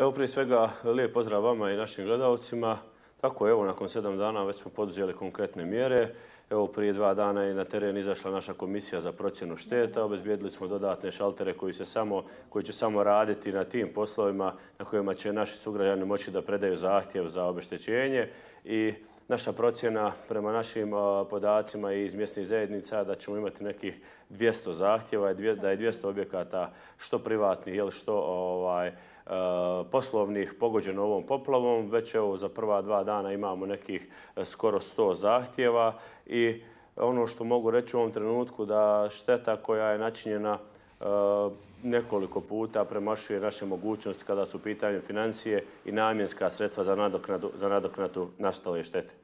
Evo prije svega lijep pozdrav vama i našim gledalcima. Tako je, evo nakon sedam dana već smo poduzeli konkretne mjere. Evo prije dva dana je na teren izašla naša komisija za procjenu šteta. Obezbijedili smo dodatne šaltere koji će samo raditi na tim poslovima na kojima će naši sugrađani moći da predaju zahtjev za obeštećenje. I naša procjena prema našim podacima i iz mjestnih zajednica da ćemo imati nekih 200 zahtjeva, da je 200 objekata što privatnih ili što... Ovaj, E, poslovnih pogođeno ovom poplavom. Već za prva dva dana imamo nekih e, skoro 100 zahtjeva i ono što mogu reći u ovom trenutku da šteta koja je načinjena e, nekoliko puta premašuje naše mogućnosti kada su pitanje financije i namjenska sredstva za nadoknatu nastale štete.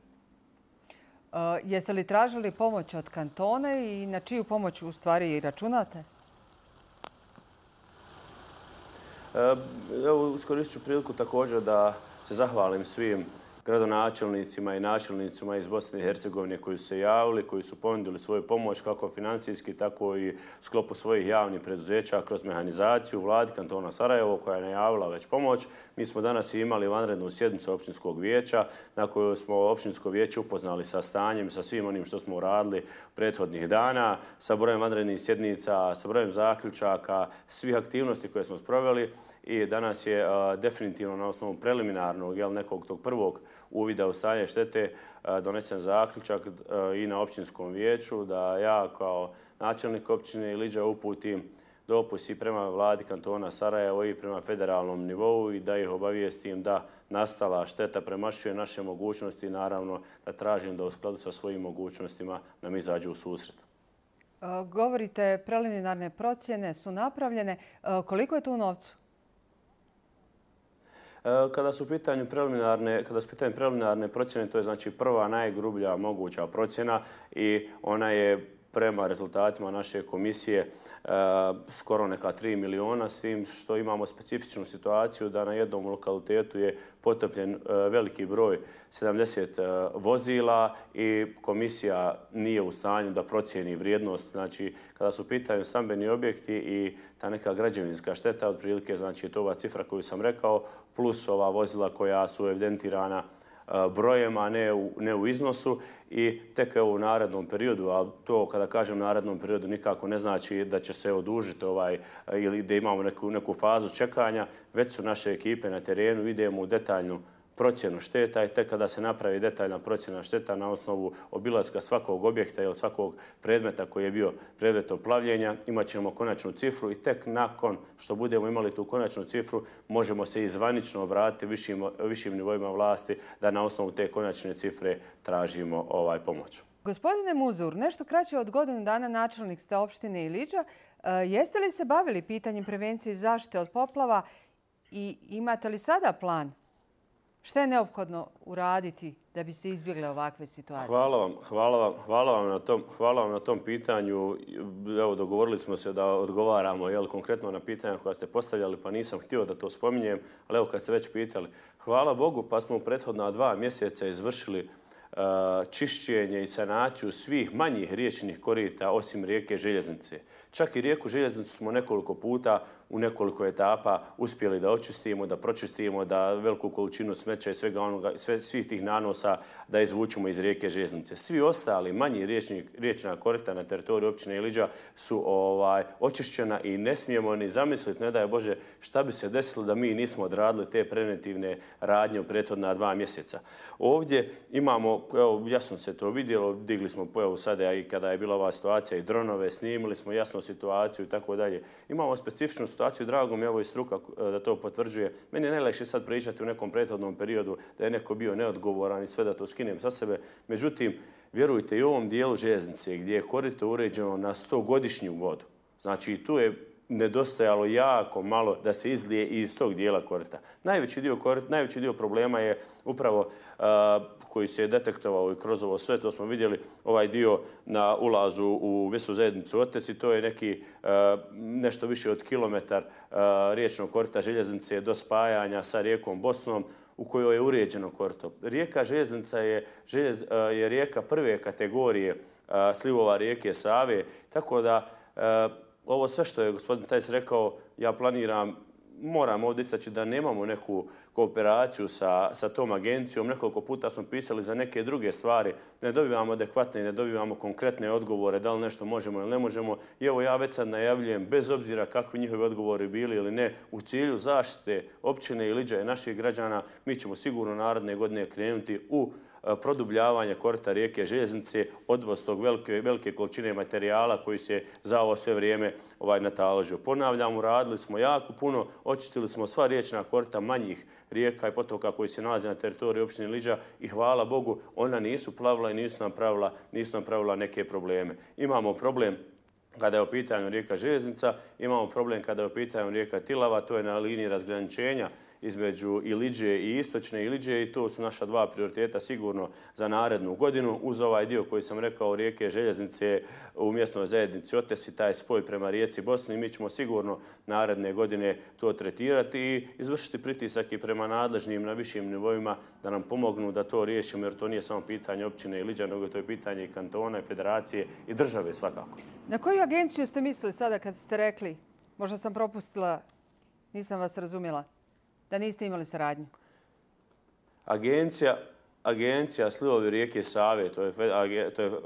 Jeste li tražili pomoć od kantone i na čiju pomoć u stvari računate? Ne. Uskorist ću priliku također da se zahvalim svim gradonačelnicima i načelnicima iz Bosne i Hercegovine koji su se javili, koji su ponudili svoju pomoć kako financijski, tako i u sklopu svojih javnih preduzeća kroz mehanizaciju vladi kantona Sarajevo koja je najavila već pomoć. Mi smo danas imali vanrednu sjednicu općinskog vijeća na kojoj smo općinsko vijeće upoznali sa stanjem, sa svim onim što smo uradili prethodnih dana, sa brojem vanrednih sjednica, sa brojem zaključaka, svih aktivnosti koje smo sproveli i danas je definitivno na osnovu preliminarnog nekog tog prvog uvida u stanje štete donesen zaključak i na općinskom vijeću da ja kao načelnik općine i liđa uputim dopus prema vladi kantona Sarajevo i prema federalnom nivou i da ih obavijestim da nastala šteta premašuje naše mogućnosti i naravno da tražim da u skladu sa svojim mogućnostima nam izađu u susret. Govorite, preliminarne procjene su napravljene. Koliko je tu novcu? E, kada su u pitanju preliminarne, kada su pitanju preliminarne procjene, to je znači prva najgrublja moguća procjena i ona je prema rezultatima naše komisije e, skoro neka 3 miliona, svim što imamo specifičnu situaciju da na jednom lokalitetu je potopljen e, veliki broj 70 e, vozila i komisija nije u stanju da procijeni vrijednost. Znači, kada su pitanju stambeni objekti i ta neka građevinska šteta, otprilike, znači, je to ova cifra koju sam rekao, plus ova vozila koja su evidentirana Eh, brojem, a ne u, ne u iznosu. I tek evo u narednom periodu, a to kada kažem narednom periodu nikako ne znači da će se odužiti ovaj, eh, ili da imamo neku, neku fazu čekanja, već su naše ekipe na terenu, idemo u detaljnu procjenu šteta i tek kada se napravi detaljna procjena šteta na osnovu obilazka svakog objekta ili svakog predmeta koji je bio predmetom plavljenja, imat ćemo konačnu cifru i tek nakon što budemo imali tu konačnu cifru, možemo se zvanično obratiti višim, višim nivoima vlasti da na osnovu te konačne cifre tražimo ovaj pomoć. Gospodine Muzur, nešto kraće od godinu dana načelnik ste opštine Iliđa. E, jeste li se bavili pitanjem prevencije zaštite od poplava i imate li sada plan? Šta je neophodno uraditi da bi se izbjegle ovakve situacije? Hvala vam, hvala vam, hvala vam, na, tom, hvala vam na tom pitanju. Evo, dogovorili smo se da odgovaramo jel, konkretno na pitanja koja ste postavljali, pa nisam htio da to spominjem, ali evo kad ste već pitali. Hvala Bogu, pa smo u prethodna dva mjeseca izvršili e, čišćenje i sanaciju svih manjih riječnih korita osim rijeke Željeznice. Čak i rijeku Željeznicu smo nekoliko puta u nekoliko etapa uspjeli da očistimo, da pročistimo, da veliku količinu smeća i svega onoga, sve, svih tih nanosa da izvučimo iz rijeke Žeznice. Svi ostali manji riječni, riječna korita na teritoriju općine Iliđa su ovaj očišćena i ne smijemo ni zamisliti, ne daje Bože, šta bi se desilo da mi nismo odradili te preventivne radnje u prethodna dva mjeseca. Ovdje imamo, evo, jasno se to vidjelo, digli smo pojavu sada i kada je bila ova situacija i dronove, snimili smo jasnu situaciju i tako dalje. Imamo specifičnost situaciju, drago mi je ovo iz struka eh, da to potvrđuje. Meni je najlakše sad pričati u nekom prethodnom periodu da je neko bio neodgovoran i sve da to skinem sa sebe. Međutim, vjerujte, i u ovom dijelu železnice gdje je korito uređeno na 100-godišnju vodu, znači i tu je nedostajalo jako malo da se izlije iz tog dijela korita. Najveći dio, korita, najveći dio problema je upravo a, uh, koji se je detektovao i kroz ovo sve, to smo vidjeli, ovaj dio na ulazu u Vesu zajednicu Otec i to je neki a, uh, nešto više od kilometar a, uh, riječnog korita željeznice do spajanja sa rijekom Bosnom u kojoj je uređeno korito. Rijeka željeznica je, željez, a, je rijeka prve kategorije a, slivova rijeke Save, tako da a, ovo sve što je gospodin Tajs rekao, ja planiram, moram ovdje istaći da nemamo neku kooperaciju sa, sa tom agencijom. Nekoliko puta smo pisali za neke druge stvari. Ne dobivamo adekvatne, ne dobivamo konkretne odgovore da li nešto možemo ili ne možemo. I evo ja već sad najavljujem, bez obzira kakvi njihovi odgovori bili ili ne, u cilju zaštite općine i liđaje naših građana, mi ćemo sigurno narodne godine krenuti u E, produbljavanja korta rijeke Željeznice, odvoz tog velike količine materijala koji se za ovo sve vrijeme ovaj, nataložio. Ponavljam, uradili smo jako puno, očistili smo sva riječna korta manjih rijeka i potoka koji se nalaze na teritoriju opštine Liđa i hvala Bogu, ona nisu plavila i nisu nam pravila neke probleme. Imamo problem kada je u pitanju rijeka Željeznica, imamo problem kada je u pitanju rijeka Tilava, to je na liniji razgraničenja između Iliđe i Istočne Iliđe i to su naša dva prioriteta sigurno za narednu godinu. Uz ovaj dio koji sam rekao rijeke Željeznice u mjestnoj zajednici Otesi, taj spoj prema rijeci Bosni, mi ćemo sigurno naredne godine to tretirati i izvršiti pritisak i prema nadležnim na višim nivoima da nam pomognu da to riješimo jer to nije samo pitanje općine Iliđa, nego to je pitanje i kantona, i federacije i države svakako. Na koju agenciju ste mislili sada kad ste rekli? Možda sam propustila, nisam vas razumjela da niste imali saradnju? Agencija Slivovi rijeke Save, to je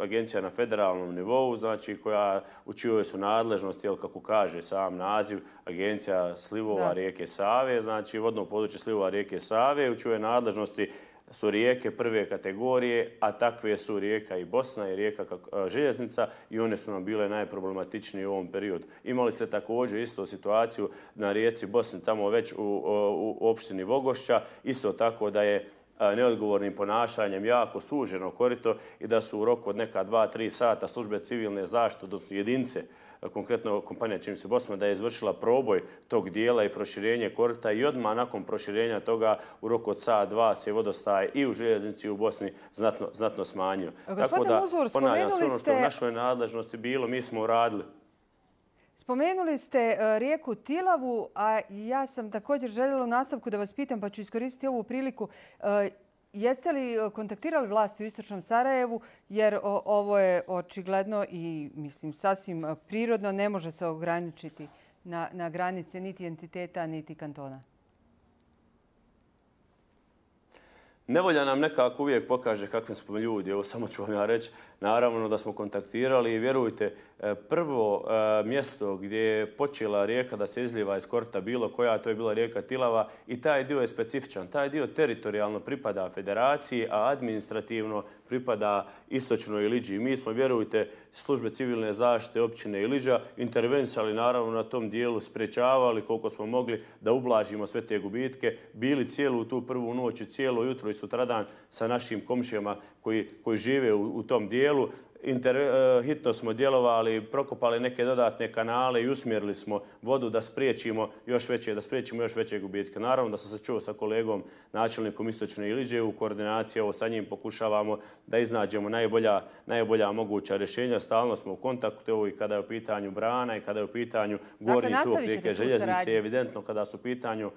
agencija na federalnom nivou, znači koja učivaju su nadležnosti, ili kako kaže sam naziv, Agencija Slivova rijeke Save, znači vodno područje Slivova rijeke Save, učivaju nadležnosti su rijeke prve kategorije, a takve su rijeka i Bosna i rijeka e, Željeznica i one su nam bile najproblematičnije u ovom periodu. Imali se također isto situaciju na rijeci Bosni, tamo već u e, opštini Vogošća, isto tako da je neodgovornim ponašanjem jako suženo korito i da su u roku od neka dva, tri sata službe civilne zaštite, odnosno jedince, konkretno kompanija čim se Bosna, da je izvršila proboj tog dijela i proširenje korita i odmah nakon proširenja toga u roku od sa dva se vodostaje i u željeznici u Bosni znatno, znatno smanjio. Tako da, Muzur, ono spomenuli Ono što u našoj nadležnosti bilo, mi smo uradili. Spomenuli ste e, rijeku Tilavu, a ja sam također željela u nastavku da vas pitam, pa ću iskoristiti ovu priliku. E, jeste li e, kontaktirali vlasti u Istočnom Sarajevu? Jer ovo je očigledno i mislim sasvim prirodno. Ne može se ograničiti na granice niti entiteta, niti kantona. Nevolja nam nekako uvijek pokaže kakvim smo ljudi. Evo samo ću vam ja reći, naravno da smo kontaktirali i vjerujte, e, prvo e, mjesto gdje je počela rijeka da se izljiva iz korta bilo koja, to je bila rijeka Tilava i taj dio je specifičan. Taj dio teritorijalno pripada federaciji, a administrativno pripada istočnoj Iliđi. Mi smo, vjerujte, službe civilne zaštite općine Iliđa intervencijali naravno na tom dijelu, sprečavali koliko smo mogli da ublažimo sve te gubitke. Bili cijelu tu prvu noć i cijelo jutro i sutradan sa našim komšijama koji koji žive u u tom dijelu. Eh, hitno smo djelovali, prokopali neke dodatne kanale i usmjerili smo vodu da spriječimo još veće, da spriječimo još veće gubitke. Naravno da sam se čuo sa kolegom načelnikom Istočne Iliđe u koordinaciji, ovo sa njim pokušavamo da iznađemo najbolja najbolja moguća rješenja. Stalno smo u kontaktu, ovo i kada je u pitanju brana i kada je u pitanju dakle, gori gorni tuk rijeke željeznice. Evidentno kada su u pitanju